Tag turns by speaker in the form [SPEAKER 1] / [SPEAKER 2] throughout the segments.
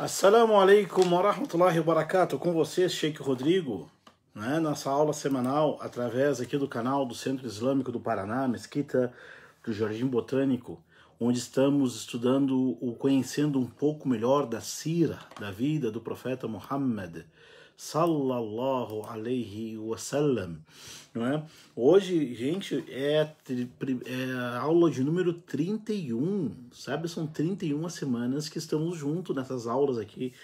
[SPEAKER 1] Assalamu alaikum wa rahmatullahi wa barakatuh. Com vocês, Sheikh Rodrigo, né? nossa aula semanal através aqui do canal do Centro Islâmico do Paraná, Mesquita do Jardim Botânico, onde estamos estudando ou conhecendo um pouco melhor da sira, da vida do profeta Muhammad, sallallahu alaihi wasallam. Não é? Hoje, gente, é, é aula de número 31, sabe? São 31 semanas que estamos juntos nessas aulas aqui,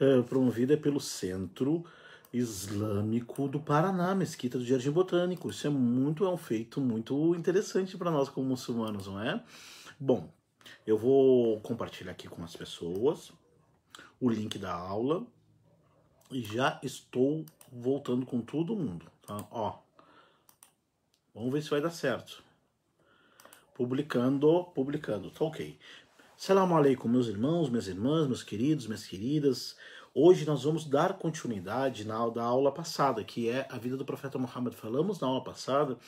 [SPEAKER 1] uh, promovida pelo Centro Islâmico do Paraná, Mesquita do Jardim Botânico. Isso é muito, é um feito muito interessante para nós como muçulmanos, não é? Bom, eu vou compartilhar aqui com as pessoas o link da aula e já estou voltando com todo mundo, tá? Ó, vamos ver se vai dar certo. Publicando, publicando, tá ok. Salam aleikum, meus irmãos, minhas irmãs, meus queridos, minhas queridas. Hoje nós vamos dar continuidade na da aula passada, que é a vida do profeta Muhammad. Falamos na aula passada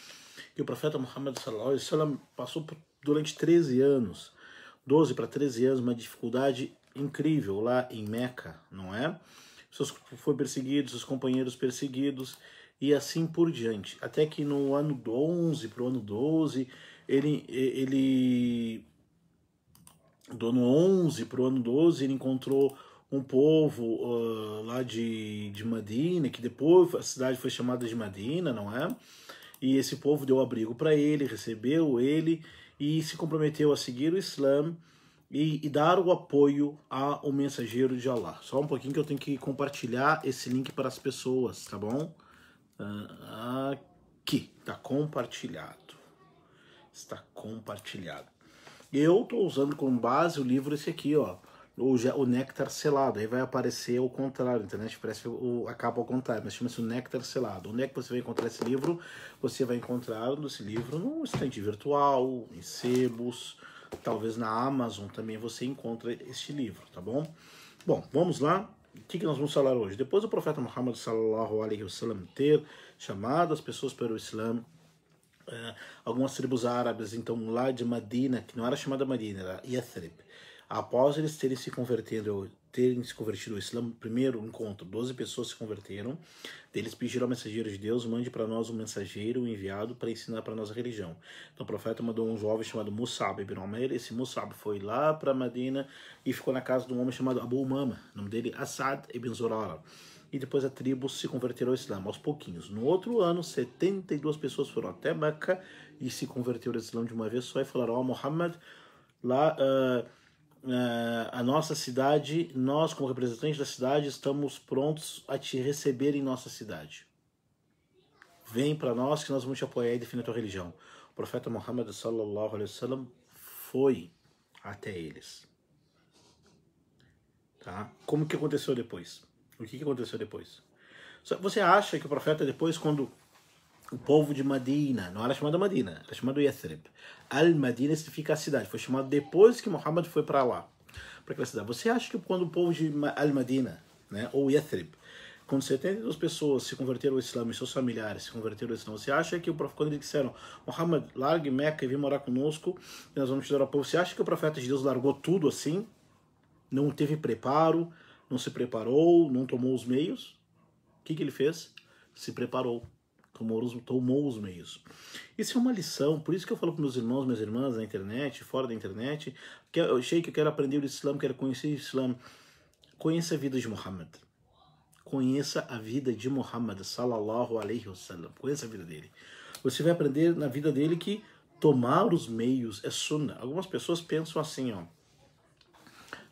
[SPEAKER 1] que o profeta Muhammad sallam, passou por, durante 13 anos, 12 para 13 anos, uma dificuldade incrível lá em Meca, não é? seus foi perseguido, seus companheiros perseguidos e assim por diante. Até que no ano 11 para o ano 12, ele, ele do ano 11 para o ano 12, ele encontrou um povo uh, lá de, de Madina, que depois a cidade foi chamada de Madina, não é? E esse povo deu abrigo para ele, recebeu ele e se comprometeu a seguir o Islã e, e, dar o apoio ao mensageiro de Allah. Só um pouquinho que eu tenho que compartilhar esse link para as pessoas, tá bom? Ah, aqui, tá compartilhado. Está compartilhado. Eu estou usando como base o livro esse aqui, ó. O, o Néctar Selado. Aí vai aparecer ao contrário. A internet parece o, acaba capa ao contrário, mas chama-se o Néctar Selado. Onde é que você vai encontrar esse livro? Você vai encontrar esse livro no estante virtual, em sebos Talvez na Amazon também você encontre este livro, tá bom? Bom, vamos lá. O que, que nós vamos falar hoje? Depois do profeta Muhammad sallallahu alaihi wasallam ter chamado as pessoas para o Islã, eh, algumas tribos árabes, então lá de Medina, que não era chamada Medina, era Yathrib, após eles terem se convertido terem se convertido ao Islã, primeiro encontro, 12 pessoas se converteram, eles pediram ao mensageiro de Deus, mande para nós um mensageiro um enviado para ensinar para nós a religião. Então o profeta mandou um jovem chamado Musab ibn Umair, esse Musab foi lá para Medina e ficou na casa de um homem chamado Abu Umama, o nome dele Assad ibn Zorara. E depois a tribo se converteu ao Islã, aos pouquinhos. No outro ano, 72 pessoas foram até Meca e se converteram ao Islã de uma vez só e falaram, ó oh, Muhammad, lá... Uh, eh, a nossa cidade, nós como representantes da cidade, estamos prontos a te receber em nossa cidade. Vem para nós que nós vamos te apoiar e defender a tua religião. O profeta Muhammad sallallahu alaihi wasallam foi até eles. Tá? Como que aconteceu depois? O que, que aconteceu depois? Você acha que o profeta depois, quando o povo de Medina. Não era chamado Medina, era chamado Yathrib. Al-Madina significa a cidade. Foi chamado depois que Muhammad foi para lá, para aquela cidade. Você acha que quando o povo de Al-Madina, né, ou Yathrib, quando 72 pessoas se converteram ao Islã e seus familiares se converteram ao Islã, você acha que o profeta, quando eles disseram, Muhammad, largue Meca e vem morar conosco, e nós vamos te dar o povo, você acha que o profeta de Deus largou tudo assim? Não teve preparo, não se preparou, não tomou os meios? O que, que ele fez? Se preparou tomou os, meios. Isso é uma lição, por isso que eu falo para meus irmãos, minhas irmãs na internet, fora da internet, que eu achei que eu quero aprender o Islã, quero conhecer o Islã. Conheça a vida de Muhammad. Conheça a vida de Muhammad, Salallahu alaihi wasallam. Conheça a vida dele. Você vai aprender na vida dele que tomar os meios é sunnah. Algumas pessoas pensam assim, ó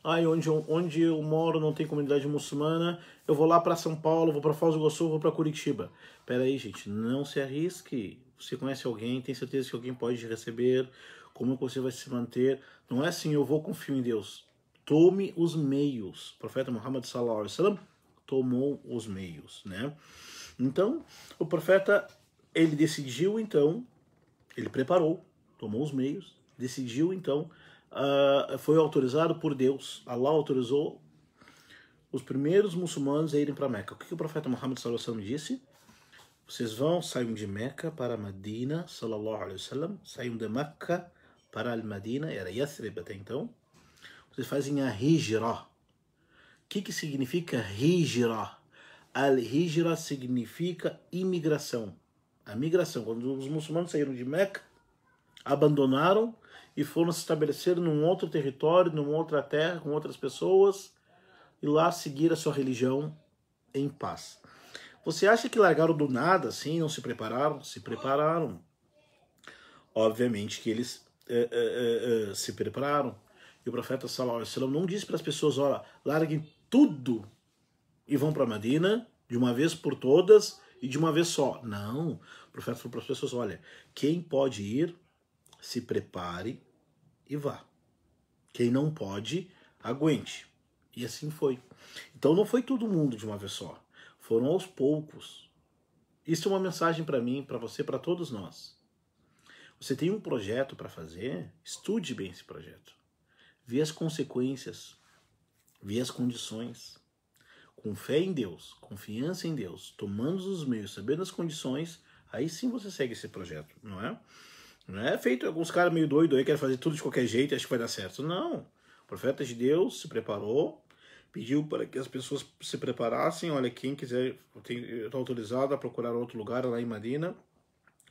[SPEAKER 1] Aí onde eu, onde eu moro não tem comunidade muçulmana, eu vou lá para São Paulo, vou para Foz do Iguaçu, vou para Curitiba. Pera aí, gente, não se arrisque. Você conhece alguém, tem certeza que alguém pode receber, como você vai se manter. Não é assim, eu vou confio em Deus. Tome os meios. O profeta Muhammad sallallahu alaihi wasallam tomou os meios, né? Então, o profeta ele decidiu então, ele preparou, tomou os meios, decidiu então uh, foi autorizado por Deus. Allah autorizou os primeiros muçulmanos a irem para Meca. O que, que, o profeta Muhammad sallallahu alaihi wasallam disse? Vocês vão, saem de Meca para Medina, sallallahu alaihi wasallam, de Meca para Al-Madina, era Yathrib até então. Vocês fazem a hijra. O que, que significa hijra? Al-hijra significa imigração. A migração, quando os muçulmanos saíram de Meca abandonaram e foram se estabelecer num outro território, numa outra terra, com outras pessoas e lá seguir a sua religião em paz. Você acha que largaram do nada assim, não se prepararam? Se prepararam. Obviamente que eles é, é, é, se prepararam. E o profeta Salomão não disse para as pessoas: olha, larguem tudo e vão para Medina de uma vez por todas e de uma vez só. Não. O profeta falou para as pessoas: olha, quem pode ir, se prepare e vá. Quem não pode, aguente. E assim foi. Então não foi todo mundo de uma vez só. Foram aos poucos. Isso é uma mensagem para mim, para você, para todos nós. Você tem um projeto para fazer, estude bem esse projeto. Vê as consequências, vê as condições. Com fé em Deus, confiança em Deus, tomando os meios, sabendo as condições, aí sim você segue esse projeto, não é? Não é feito alguns caras meio doido aí, querem fazer tudo de qualquer jeito e acham que vai dar certo. Não. O profeta de Deus se preparou, pediu para que as pessoas se preparassem. Olha, quem quiser, estou autorizado a procurar outro lugar lá em Marina.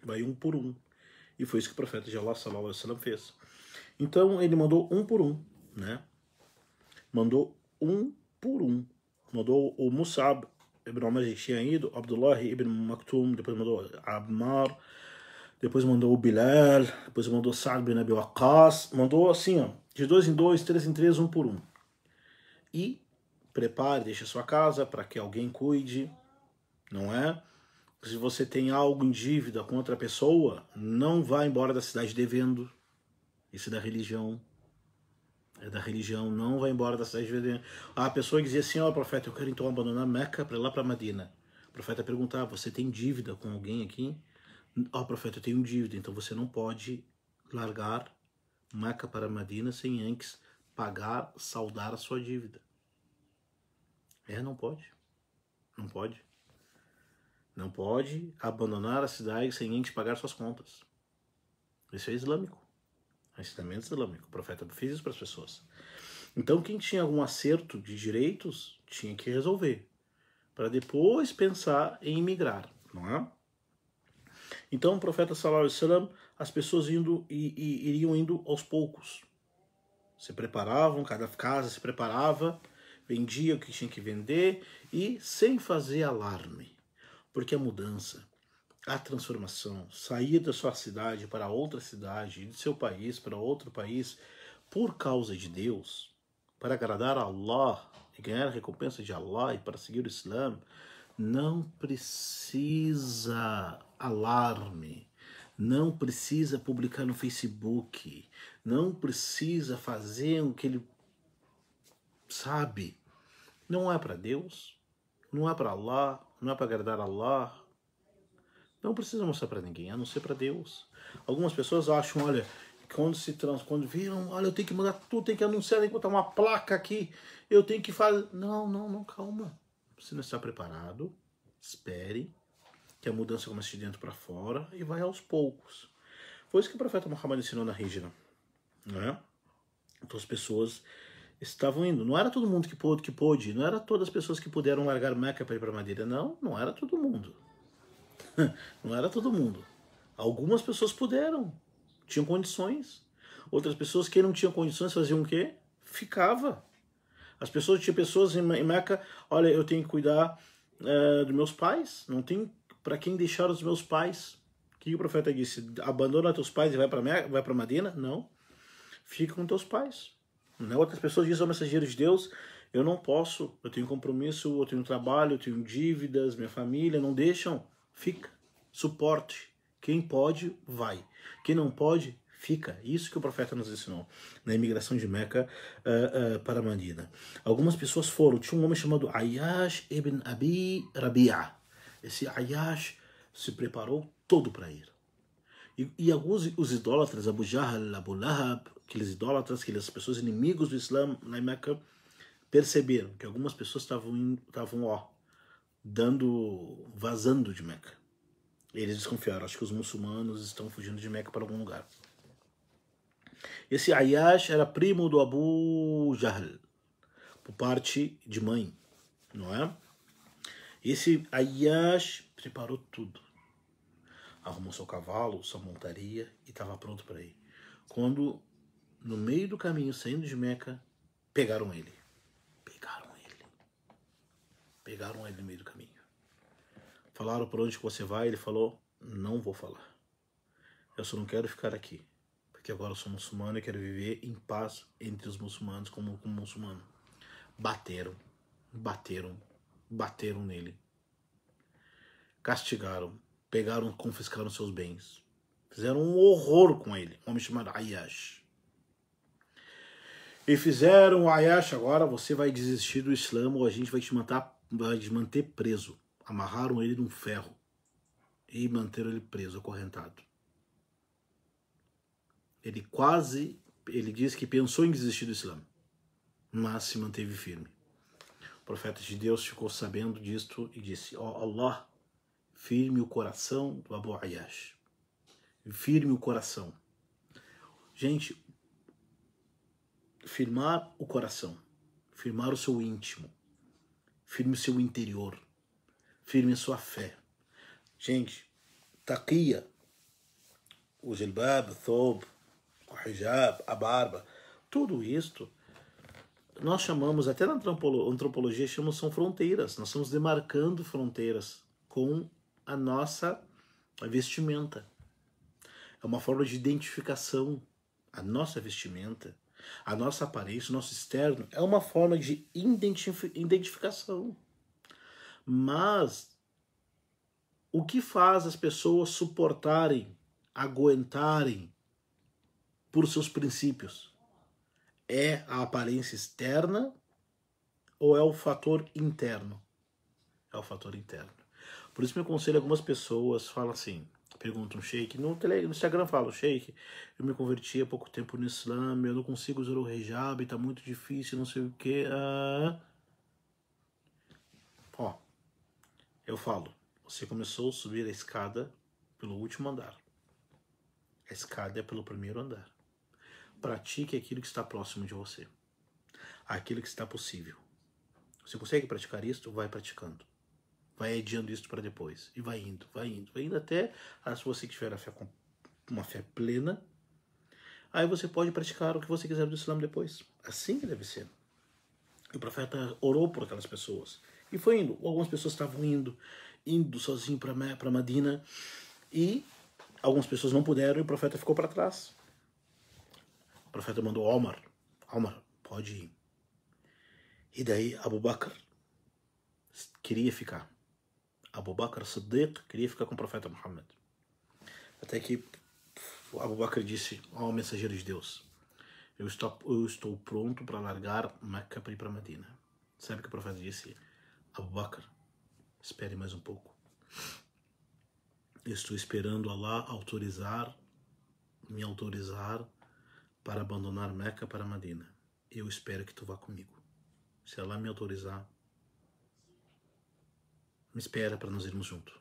[SPEAKER 1] vai um por um. E foi isso que o profeta de Allah sallallahu fez. Então ele mandou um por um, né? Mandou um por um. Mandou o Musab ibn Umar que tinha ido, Abdullah ibn Maktum, depois mandou Abmar depois mandou o Bilal, depois mandou Sa'd bin Abi Waqqas, mandou assim, ó, de dois em dois, três em três, um por um. E prepare, deixe a sua casa para que alguém cuide, não é? Se você tem algo em dívida com outra pessoa, não vá embora da cidade devendo. Isso é da religião. É da religião, não vá embora da cidade devendo. A pessoa dizia assim, ó oh, profeta, eu quero então abandonar Meca para ir lá para Madina. O profeta perguntava, você tem dívida com alguém aqui? ó oh, ah, profeta, eu tenho dívida, então você não pode largar Maca para Madina sem antes pagar, saldar a sua dívida. É, não pode. Não pode. Não pode abandonar a cidade sem antes pagar suas contas. Isso é islâmico. É ensinamento islâmico. O profeta fez isso para as pessoas. Então, quem tinha algum acerto de direitos tinha que resolver. Para depois pensar em migrar, não é? Então o profeta sallallahu alaihi as pessoas indo e, e, iriam indo aos poucos. Se preparavam, cada casa se preparava, vendia o que tinha que vender e sem fazer alarme, porque a mudança, a transformação, sair da sua cidade para outra cidade, de seu país para outro país, por causa de Deus, para agradar a Allah e ganhar a recompensa de Allah e para seguir o Islã, não precisa alarme. Não precisa publicar no Facebook. Não precisa fazer o que ele sabe. Não é para Deus. Não é para Allah. Não é para agradar Allah. Não precisa mostrar para ninguém, a não ser para Deus. Algumas pessoas acham, olha, quando se trans, quando viram, olha, eu tenho que mandar tudo, tem que anunciar, tem que botar uma placa aqui, eu tenho que fazer. Não, não, não, calma. Você não está preparado, espere, que a mudança começa de dentro para fora e vai aos poucos. Foi isso que o profeta Muhammad ensinou na Rígida. Né? Então as pessoas estavam indo. Não era todo mundo que pôde, que pôde. Não era todas as pessoas que puderam largar Meca para ir para Madeira. Não, não era todo mundo. não era todo mundo. Algumas pessoas puderam, tinham condições. Outras pessoas que não tinham condições faziam o quê? Ficava. As pessoas, tinha pessoas em Meca, olha, eu tenho que cuidar é, dos meus pais, não tem para quem deixar os meus pais. O que o profeta disse? Abandona teus pais e vai para vai para Madina? Não. Fica com teus pais. Não, né? outras pessoas dizem ao mensageiro de Deus, eu não posso, eu tenho compromisso, eu tenho trabalho, eu tenho dívidas, minha família, não deixam. Fica, suporte. Quem pode, vai. Quem não pode, fica. Isso que o profeta nos ensinou na imigração de Meca uh, uh, para Madina. Algumas pessoas foram. Tinha um homem chamado Ayash ibn Abi Rabi'a. Esse Ayash se preparou todo para ir. E, e, alguns os idólatras, Abu Jahl, Abu Lahab, aqueles idólatras, aquelas pessoas inimigos do Islã na Meca, perceberam que algumas pessoas estavam, ó, dando, vazando de Meca. Eles desconfiaram, acho que os muçulmanos estão fugindo de Meca para algum lugar. Esse Ayash era primo do Abu Jahl, por parte de mãe, não é? Esse Ayash preparou tudo. Arrumou seu cavalo, sua montaria e estava pronto para ir. Quando, no meio do caminho, saindo de Meca, pegaram ele. Pegaram ele. Pegaram ele no meio do caminho. Falaram por onde você vai, ele falou: Não vou falar. Eu só não quero ficar aqui. Porque agora eu sou muçulmano e quero viver em paz entre os muçulmanos como, como muçulmano. Bateram, bateram, bateram nele, castigaram, pegaram, confiscaram seus bens. Fizeram um horror com ele, um homem chamado Ayash. E fizeram, Ayash, agora você vai desistir do Islã ou a gente vai te, matar, vai te manter preso. Amarraram ele num ferro e manteram ele preso, acorrentado. Ele quase, ele diz que pensou em desistir do Islã, mas se manteve firme. O profeta de Deus ficou sabendo disto e disse: Ó oh Allah, firme o coração do Abu Ayash. Firme o coração. Gente, firmar o coração, firmar o seu íntimo, firme o seu interior, firme a sua fé. Gente, taqia, o jilbab, o thob, o hijab, a barba, tudo isto nós chamamos, até na antropologia, chamamos são fronteiras. Nós estamos demarcando fronteiras com a nossa vestimenta. É uma forma de identificação. A nossa vestimenta, a nossa aparência, o nosso externo, é uma forma de identificação. Mas o que faz as pessoas suportarem, aguentarem por seus princípios? É a aparência externa ou é o fator interno? É o fator interno. Por isso, meu conselho: algumas pessoas falam assim, perguntam, Sheik, no, no Instagram falo Sheik, eu me converti há pouco tempo no Islã, eu não consigo usar o hijab, está muito difícil, não sei o que. Ah. Ó, eu falo, você começou a subir a escada pelo último andar. A escada é pelo primeiro andar pratique aquilo que está próximo de você, aquilo que está possível. Você consegue praticar isso, Vai praticando. Vai adiando isso para depois. E vai indo, vai indo, vai indo até ah, se você tiver fé, uma fé plena. Aí você pode praticar o que você quiser do Islã depois. Assim que deve ser. E o profeta orou por aquelas pessoas. E foi indo. Algumas pessoas estavam indo, indo sozinho para Madina. E algumas pessoas não puderam e o profeta ficou para trás profeta mandou Omar, Omar, pode ir. E daí Abu Bakr queria ficar. Abu Bakr Siddiq queria ficar com o profeta Muhammad. Até que Abu Bakr disse ao oh, mensageiro de Deus, eu estou, eu estou pronto para largar Meca para ir para Medina. Sabe o que o profeta disse? Abu Bakr, espere mais um pouco. Eu estou esperando Allah autorizar, me autorizar para abandonar Meca para Madina. Eu espero que tu vá comigo. Se ela me autorizar, me espera para nós irmos junto.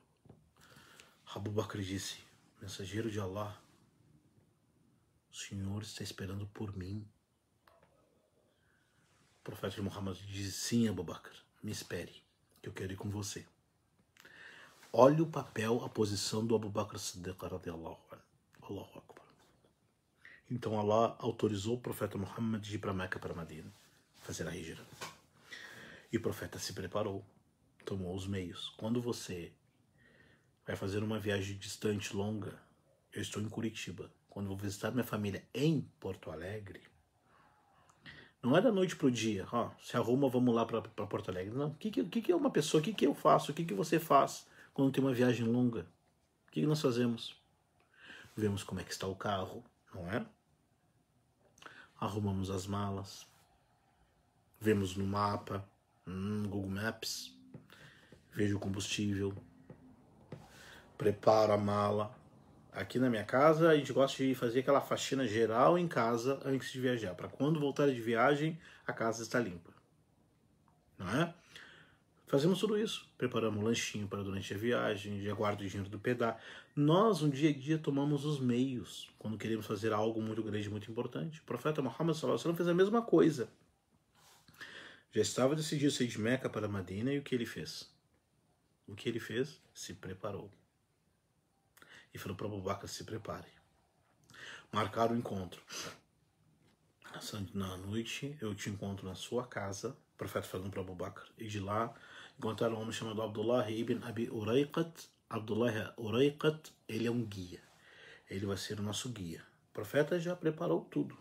[SPEAKER 1] Abu Bakr disse: Mensageiro de Allah, o Senhor está esperando por mim. O profeta Muhammad disse: Sim, Abu Bakr, me espere, que eu quero ir com você. Olha o papel, a posição do Abu Bakr Siddiq, Allahu Akbar. Então Allah autorizou o profeta Muhammad de ir para Meca, para Madina fazer a hijra. E o profeta se preparou, tomou os meios. Quando você vai fazer uma viagem distante, longa, eu estou em Curitiba. Quando vou visitar minha família em Porto Alegre, não é da noite pro dia, ó, se arruma, vamos lá para Porto Alegre. Não, o que, que, que, é uma pessoa, o que, que eu faço, o que, que você faz quando tem uma viagem longa? O que, que nós fazemos? Vemos como é que está o carro, não é? arrumamos as malas, vemos no mapa, hum, Google Maps, vejo o combustível, preparo a mala. Aqui na minha casa, a gente gosta de fazer aquela faxina geral em casa antes de viajar, para quando voltar de viagem, a casa está limpa. Não é? Fazemos tudo isso. Preparamos um lanchinho para durante a viagem, já guardo o dinheiro do pedaço. Nós, um dia a dia, tomamos os meios quando queremos fazer algo muito grande, muito importante. O profeta Muhammad Sallallahu fez a mesma coisa. Já estava decidido sair de Meca para Madina e o que ele fez? O que ele fez? Se preparou. E falou para Abu Bakr, se prepare. Marcaram o encontro. Na noite, eu te encontro na sua casa. O profeta falando para Abu Bakr. E de lá, encontraram um homem chamado Abdullah ibn Abi Uraiqat, Abdullah Oreikat, ele é um guia. Ele vai ser o nosso guia. O profeta já preparou tudo.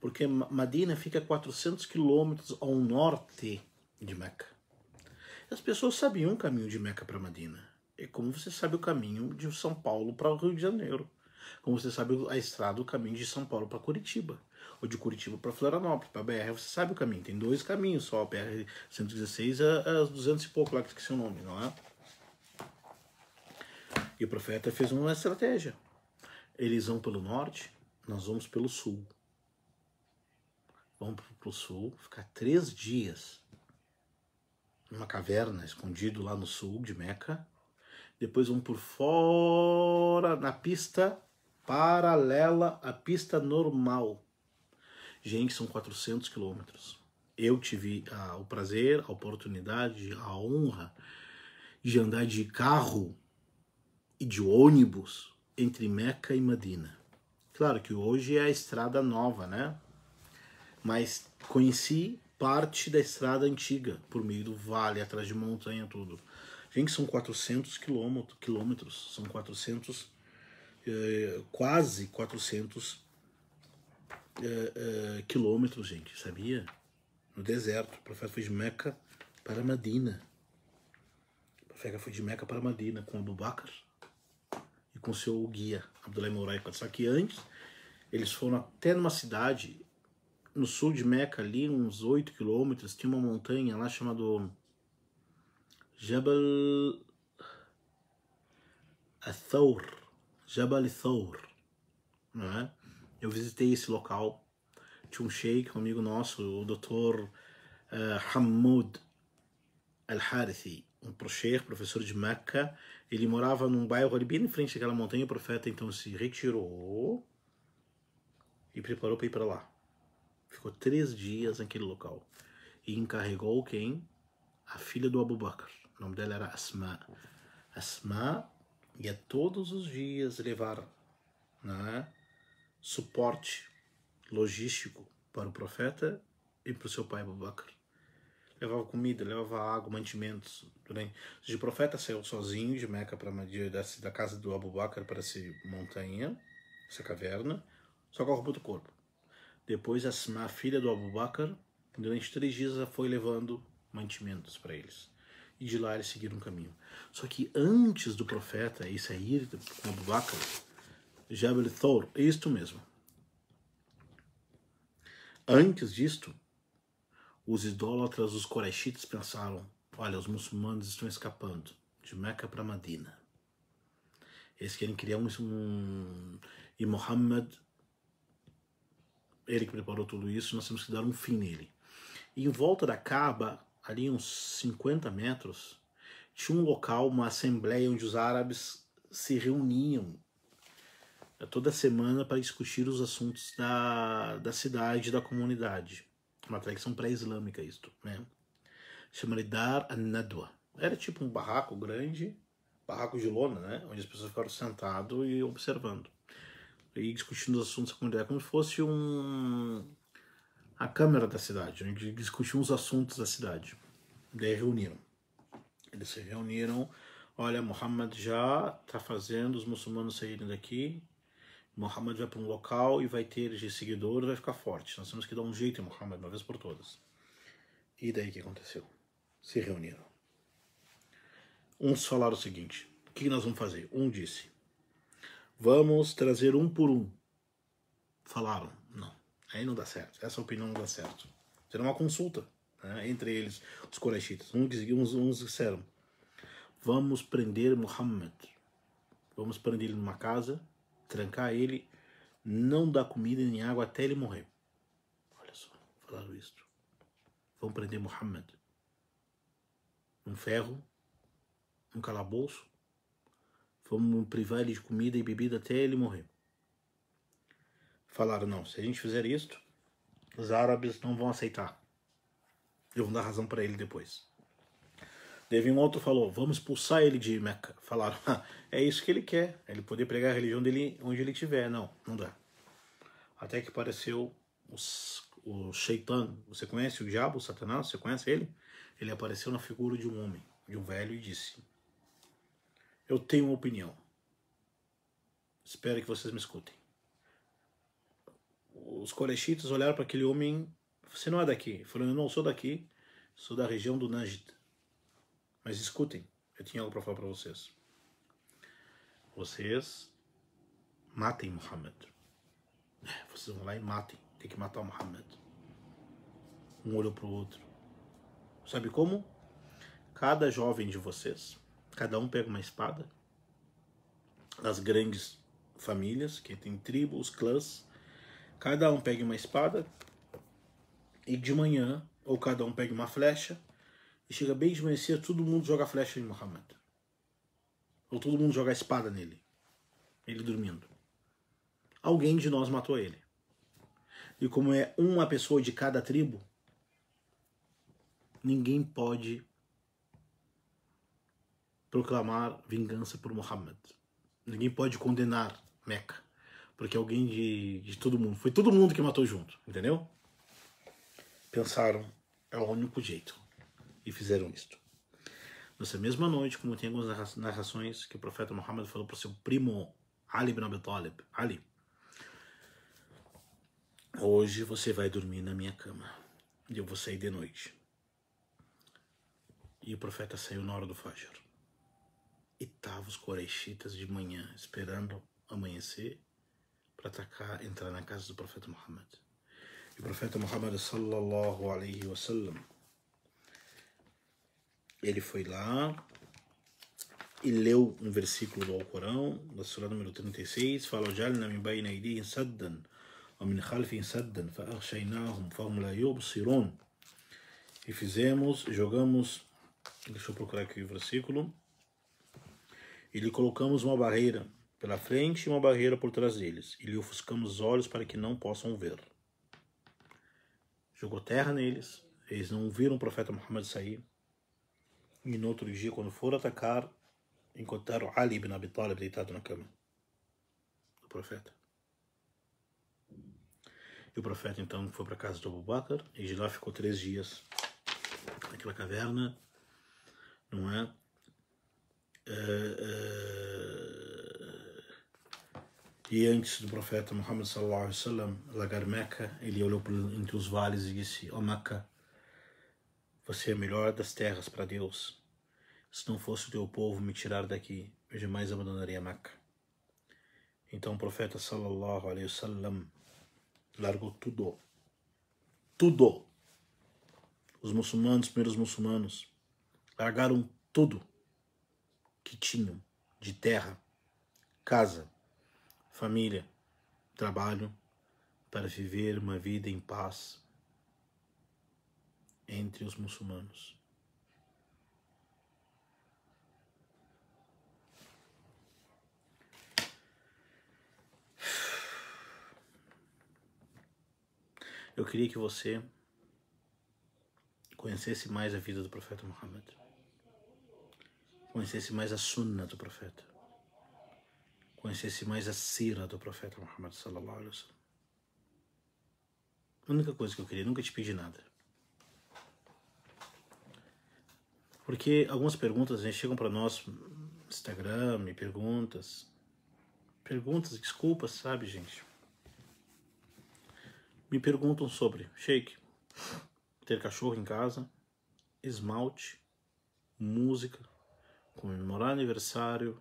[SPEAKER 1] Porque Madina fica 400 quilômetros ao norte de Meca. As pessoas sabiam o caminho de Meca para Madina. É como você sabe o caminho de São Paulo para o Rio de Janeiro. Como você sabe a estrada, o caminho de São Paulo para Curitiba. Ou de Curitiba para Florianópolis, para BR, você sabe o caminho. Tem dois caminhos só, a BR 116 a, a 200 e pouco lá, que esqueci o nome, não é? E o profeta fez uma estratégia. Eles vão pelo norte, nós vamos pelo sul. Vamos para o sul, ficar três dias numa caverna, escondido lá no sul de Meca. Depois vão por fora na pista paralela à pista normal. Gente, são 400 quilômetros. Eu tive ah, o prazer, a oportunidade, a honra de andar de carro e de ônibus entre Meca e Medina. Claro que hoje é a estrada nova, né? Mas conheci parte da estrada antiga, por meio do vale, atrás de montanha, tudo. Gente, são 400 quilômetros, são 400, eh, quase 400 eh, eh, quilômetros, gente, sabia? No deserto, o profeta foi de Meca para Medina. O profeta foi de Meca para Medina com Abu Bakr, e com seu guia, Abdullah Moura Só que antes, eles foram até numa cidade no sul de Meca, ali uns 8 quilômetros, tinha uma montanha lá chamada Jabal Athaur, Jabal Thawr, né? Eu visitei esse local, tinha um sheik, um amigo nosso, o Dr. Uh, eh, Hamoud Al-Harithi, um sheikh, professor de Meca, ele morava num bairro ali bem em frente àquela montanha. O profeta então se retirou e preparou para ir para lá. Ficou três dias naquele local. E encarregou quem? A filha do Abu Bakr. O nome dela era Asma. Asma ia todos os dias levar né, suporte logístico para o profeta e para o seu pai Abu Bakr levava comida, levava água, mantimentos. Né? o profeta saiu sozinho de Meca para da casa do Bakr para essa montanha, essa caverna, só com a roupa do corpo. Depois a filha do Bakr, durante três dias, foi levando mantimentos para eles. E de lá eles seguiram o caminho. Só que antes do profeta e sair com Bakr, Jabal Thor, isto mesmo. Antes disto, os idólatras, os corexitas pensaram: olha, os muçulmanos estão escapando de Meca para Madina. Eles querem criar um, um. E Muhammad, ele que preparou tudo isso, nós temos que dar um fim nele. E em volta da Kaaba, ali uns 50 metros, tinha um local, uma assembleia onde os árabes se reuniam eh, toda semana para discutir os assuntos da, da cidade, da comunidade uma tradição pré-islâmica isto, né? Chama-lhe Dar al-Nadwa. Era tipo um barraco grande, barraco de lona, né? Onde as pessoas ficaram sentado e observando. E discutindo os assuntos da comunidade, como se fosse um... a câmara da cidade, onde discutiam os assuntos da cidade. Daí é reuniram. Eles se reuniram. Olha, Muhammad já está fazendo os muçulmanos saírem daqui, Muhammad vai para um local e vai ter de seguidores, vai ficar forte. Nós temos que dar um jeito em Muhammad, uma vez por todas. E daí que aconteceu? Se reuniram. Uns falaram o seguinte: o que nós vamos fazer? Um disse: vamos trazer um por um. Falaram: não, aí não dá certo. Essa opinião não dá certo. Será uma consulta né? entre eles, os corexitas. Uns, uns disseram: vamos prender Muhammad. Vamos prender ele numa casa trancar ele, não dar comida nem água até ele morrer. Olha só, falaram isto. Vão prender Muhammad Um ferro, um calabouço. Vamos privar ele de comida e bebida até ele morrer. Falaram, não, se a gente fizer isto, os árabes não vão aceitar. E vão dar razão para ele depois. Teve um outro que falou, vamos expulsar ele de Meca. Falaram, ah, é isso que ele quer, é ele poder pregar a religião dele onde ele estiver. Não, não dá. Até que apareceu os, o Sheitan. Você conhece o diabo, o Satanás? Você conhece ele? Ele apareceu na figura de um homem, de um velho, e disse: Eu tenho uma opinião. Espero que vocês me escutem. Os corexitas olharam para aquele homem: Você não é daqui? Ele falou: Eu não sou daqui, sou da região do Najd mas escutem, eu tinha algo para falar para vocês. Vocês matem Muhammad. É, vocês vão lá e matem. Tem que matar o Muhammad. Um olhou para o outro. Sabe como? Cada jovem de vocês, cada um pega uma espada das grandes famílias, que tem tribos, clãs. Cada um pega uma espada e de manhã, ou cada um pega uma flecha e chega bem de manhã cedo, todo mundo joga flecha em Muhammad. Ou todo mundo joga espada nele. Ele dormindo. Alguém de nós matou ele. E como é uma pessoa de cada tribo, ninguém pode proclamar vingança por Muhammad. Ninguém pode condenar Meca. Porque alguém de, de todo mundo. Foi todo mundo que matou junto, entendeu? Pensaram, é o único jeito e fizeram isto. Nessa mesma noite, como tem algumas narrações que o profeta Muhammad falou para seu primo Ali bin Abi Talib, Ali, hoje você vai dormir na minha cama e eu vou sair de noite. E o profeta saiu na hora do Fajr. E estava os corexitas de manhã esperando amanhecer para atacar, entrar na casa do profeta Muhammad. E o profeta Muhammad sallallahu alaihi sallam, ele foi lá e leu um versículo do Alcorão, da Surah número 36, fala: "Jalna min bayna aydihim saddan wa min khalfihim saddan fa aghshaynahum fahum la yubsirun". E fizemos, jogamos, deixa eu procurar aqui o versículo. E lhe colocamos uma barreira pela frente e uma barreira por trás deles, e lhe ofuscamos os olhos para que não possam ver. Jogou terra neles, eles não viram o profeta Muhammad sair. E no outro dia, quando for atacar, encontraram Ali ibn Abi Talib deitado na cama do profeta. E o profeta então foi para a casa do Abu Bakr e de lá ficou três dias naquela caverna, não é? Eh, eh, e antes do profeta Muhammad sallallahu alaihi wasallam largar Meca, ele olhou entre os vales e disse: Ó oh, Meca, você é a melhor das terras para Deus. Se não fosse o teu povo me tirar daqui, eu jamais abandonaria Meca. Então o profeta sallallahu alaihi wasallam largou tudo. Tudo. Os muçulmanos, os primeiros muçulmanos, largaram tudo que tinham de terra, casa, família, trabalho, para viver uma vida em paz entre os muçulmanos. Eu queria que você conhecesse mais a vida do profeta Muhammad. Conhecesse mais a sunna do profeta. Conhecesse mais a sira do profeta Muhammad A única coisa que eu queria, nunca te pedi nada. Porque algumas perguntas né, chegam para nós Instagram, me perguntas. Perguntas, desculpas, sabe, gente? Me perguntam sobre shake, ter cachorro em casa, esmalte, música, comemorar aniversário.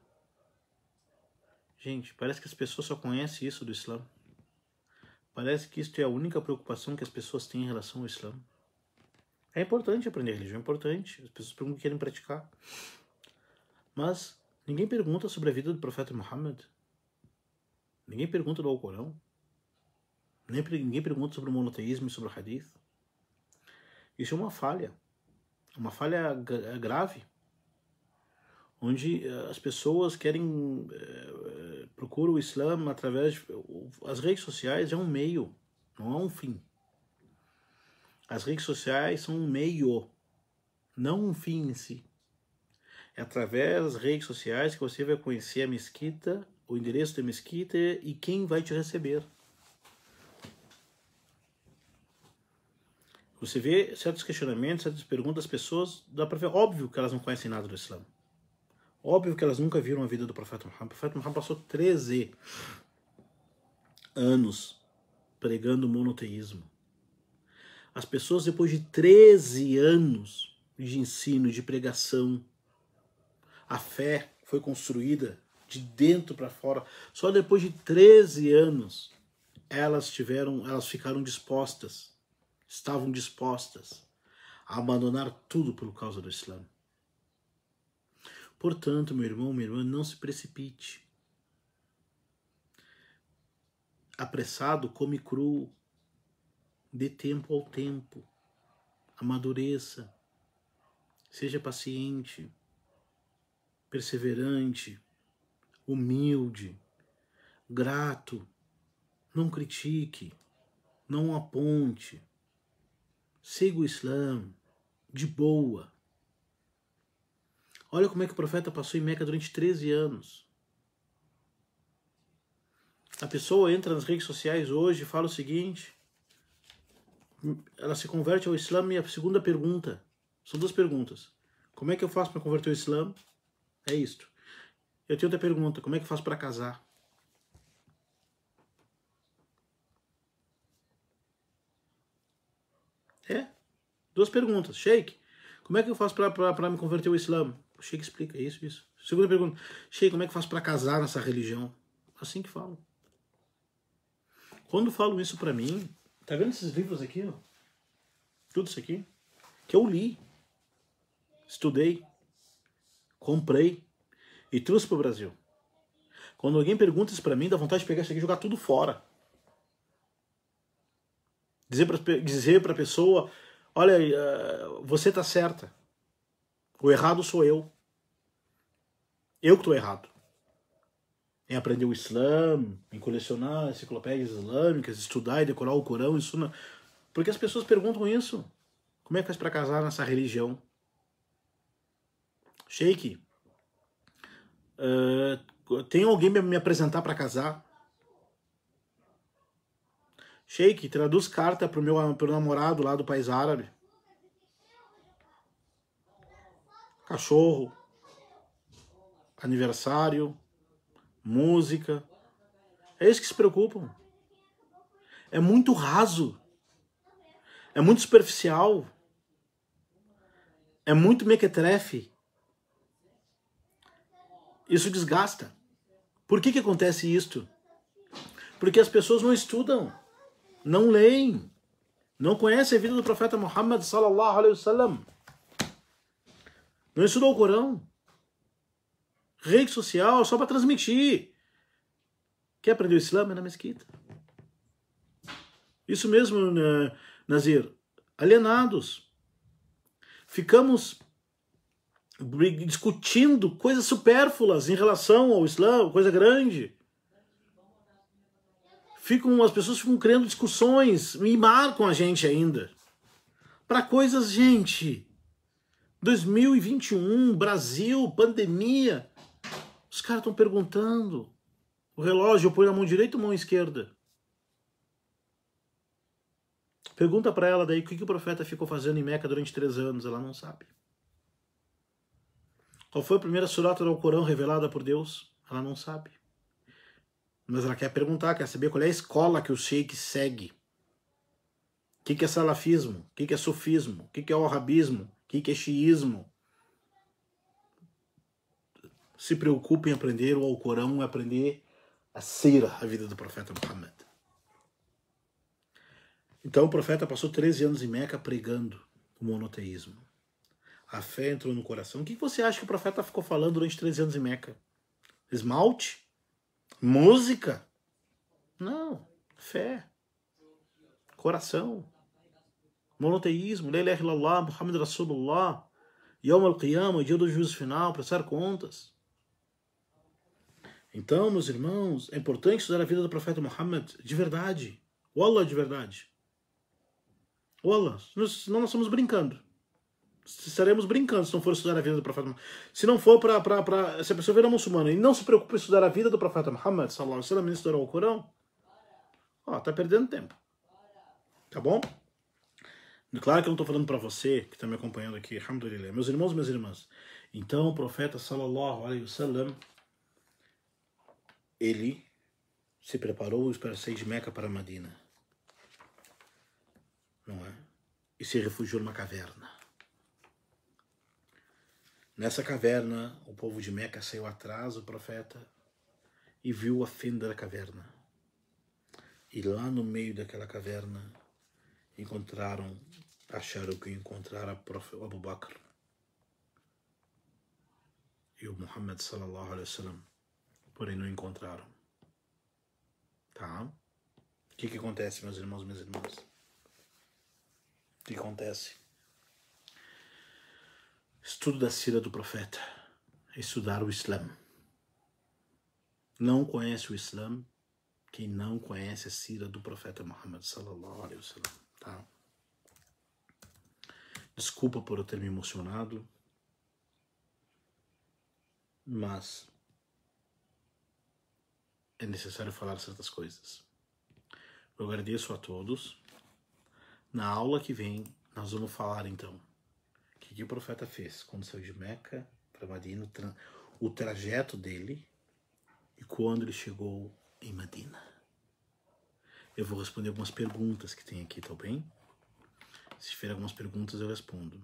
[SPEAKER 1] Gente, parece que as pessoas só conhecem isso do Islã. Parece que isto é a única preocupação que as pessoas têm em relação ao Islã. É importante aprender religião, é importante. As pessoas perguntam querem praticar. Mas ninguém pergunta sobre a vida do profeta Muhammad. Ninguém pergunta do Alcorão. Ninguém pergunta sobre o monoteísmo e sobre o hadith. Isso é uma falha. Uma falha grave. Onde eh, as pessoas querem. Eh, eh, procuram o Islã através. De, as redes sociais é um meio, não é um fim. As redes sociais são um meio, não um fim em si. É através das redes sociais que você vai conhecer a mesquita, o endereço da mesquita e quem vai te receber. Você vê certos questionamentos, certas perguntas das pessoas, dá para ver, óbvio que elas não conhecem nada do Islã. Óbvio que elas nunca viram a vida do profeta Muhammad. O profeta Muhammad passou 13 anos pregando monoteísmo. As pessoas, depois de 13 anos de ensino, de pregação, a fé foi construída de dentro para fora. Só depois de 13 anos elas tiveram, elas ficaram dispostas, estavam dispostas a abandonar tudo por causa do Islã. Portanto, meu irmão, minha irmã, não se precipite. Apressado come cru, Dê tempo ao tempo. Amadureça. Seja paciente, perseverante, humilde, grato. Não critique, não aponte. Siga o Islã de boa. Olha como é que o profeta passou em Meca durante 13 anos. A pessoa entra nas redes sociais hoje e fala o seguinte: ela se converte ao Islã e a segunda pergunta, são duas perguntas. Como é que eu faço para converter ao Islã? É isto. Eu tenho outra pergunta, como é que eu faço para casar? É, duas perguntas. Sheik, como é que eu faço para me converter ao Islã? O Sheik explica, é isso, isso. Segunda pergunta, Sheik, como é que eu faço para casar nessa religião? Assim que falam. Quando falo isso para mim, Tá vendo esses livros aqui? Ó? Tudo isso aqui? Que eu li, estudei, comprei e trouxe para o Brasil. Quando alguém pergunta isso para mim, dá vontade de pegar isso aqui e jogar tudo fora. Dizer para a pessoa: olha, eh, você tá certa. O errado sou eu. Eu que estou errado em aprender o Islã, em colecionar enciclopédias islâmicas, estudar e decorar o Corão, isso Sunna. porque as pessoas perguntam isso. Como é que faz para casar nessa religião? Sheik, uh, tem alguém me apresentar para casar? Sheik, traduz carta pro meu pro namorado lá do país árabe. Cachorro. Aniversário música. É isso que se preocupam. É muito raso. É muito superficial. É muito mequetrefe. Isso desgasta. Por que, que acontece isto? Porque as pessoas não estudam, não leem, não conhecem a vida do profeta Muhammad sallallahu alaihi wasallam. Não estudou o Corão rede social só para transmitir. Quer aprender o Islã? É na mesquita. Isso mesmo, né, Nazir. Alienados. Ficamos discutindo coisas supérfluas em relação ao Islã, coisa grande. Ficam, as pessoas ficam criando discussões e marcam a gente ainda. Para coisas, gente. 2021, Brasil, pandemia. Os caras estão perguntando. O relógio eu ponho na mão direita ou mão esquerda? Pergunta para ela daí o que, que o profeta ficou fazendo em Meca durante três anos. Ela não sabe. Qual foi a primeira surata do Alcorão revelada por Deus? Ela não sabe. Mas ela quer perguntar, quer saber qual é a escola que o sheik segue. O que, que é salafismo? O que, que é sufismo? O que, que é wahhabismo? O que, que é xiismo? se preocupe em aprender o Alcorão, aprender a ser a vida do profeta Muhammad. Então o profeta passou 13 anos em Meca pregando o monoteísmo. A fé entrou no coração. O que você acha que o profeta ficou falando durante 13 anos em Meca? Esmalte? Música? Não. Fé. Coração. Monoteísmo. Leila Muhammad Rasulullah. Yom al-Qiyamah, dia do juízo final, prestar contas. Então, meus irmãos, é importante estudar a vida do profeta Muhammad de verdade. O Allah de verdade. O Allah. Senão nós estamos brincando. Estaremos brincando se não for estudar a vida do profeta Muhammad. Se não for para. Se a pessoa virar muçulmana e não se preocupa em estudar a vida do profeta Muhammad, sallallahu alaihi não estudar o Corão, ó, tá perdendo tempo. Tá bom? Claro que eu não estou falando para você que está me acompanhando aqui, alhamdulillah. Meus irmãos, minhas irmãs. Então, o profeta sallallahu alaihi wasallam ele se preparou para sair de Meca para Madina. Não é? E se refugiou numa caverna. Nessa caverna, o povo de Meca saiu atrás do profeta e viu a fenda da caverna. E lá no meio daquela caverna encontraram, acharam que encontraram o Abu Bakr e o Muhammad sallallahu alaihi wasallam porém não encontraram. Tá? O que, que acontece, meus irmãos e minhas irmãs? O que acontece? Estudo da sira do profeta. Estudar o Islã. Não conhece o Islã quem não conhece a sira do profeta Muhammad sallallahu alaihi wasallam, tá? Desculpa por eu ter me emocionado, mas é necessário falar certas coisas. Eu agradeço a todos. Na aula que vem, nós vamos falar então o que, que o profeta fez quando saiu de Meca para Madina, o trajeto dele e quando ele chegou em Madina. Eu vou responder algumas perguntas que tem aqui, tá bem? Se tiver algumas perguntas, eu respondo.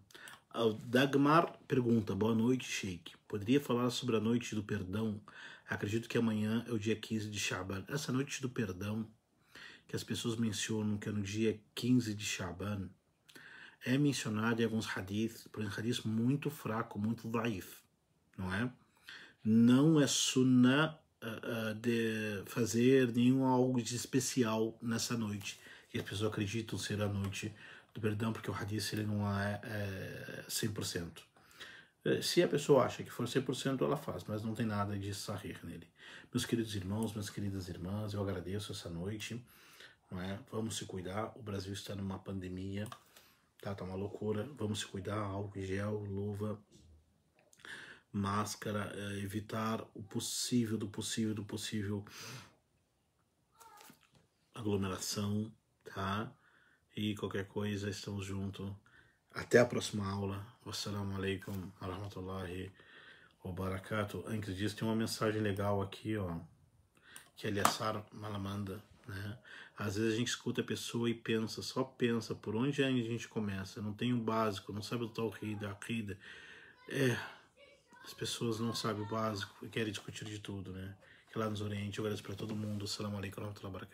[SPEAKER 1] A Dagmar pergunta: Boa noite, Sheik. Poderia falar sobre a noite do perdão Acredito que amanhã é o dia 15 de Shaban. Essa noite do perdão, que as pessoas mencionam que é no dia 15 de Shaban, é mencionado em alguns hadiths, por um hadith muito fraco, muito daif, não é? Não é sunnah uh, de fazer nenhum algo de especial nessa noite, que as pessoas acreditam ser a noite do perdão, porque o hadith ele não é, é eh, 100%. É, se a pessoa acha que for 100%, ela faz, mas não tem nada de sarrir nele. Meus queridos irmãos, minhas queridas irmãs, eu agradeço essa noite. É? Vamos se cuidar. O Brasil está numa pandemia, tá? Tá uma loucura. Vamos se cuidar. Álcool gel, luva, máscara, é, evitar o possível, do possível, do possível aglomeração, tá? E qualquer coisa, estamos juntos. Até a próxima aula. Wassalamu alaikum wa rahmatullahi wa barakatuh. Antes disso, tem uma mensagem legal aqui, ó. Que Eliassar Malamanda, né? Às vezes a gente escuta a pessoa e pensa, só pensa, por onde é que a gente começa? Não tem o um básico, não sabe o tal rida, a rida. É, as pessoas não sabem o básico e querem discutir de tudo, né? Que lá nos Oriente, eu agradeço para todo mundo. Assalamu alaikum wa rahmatullahi wa barakatuh.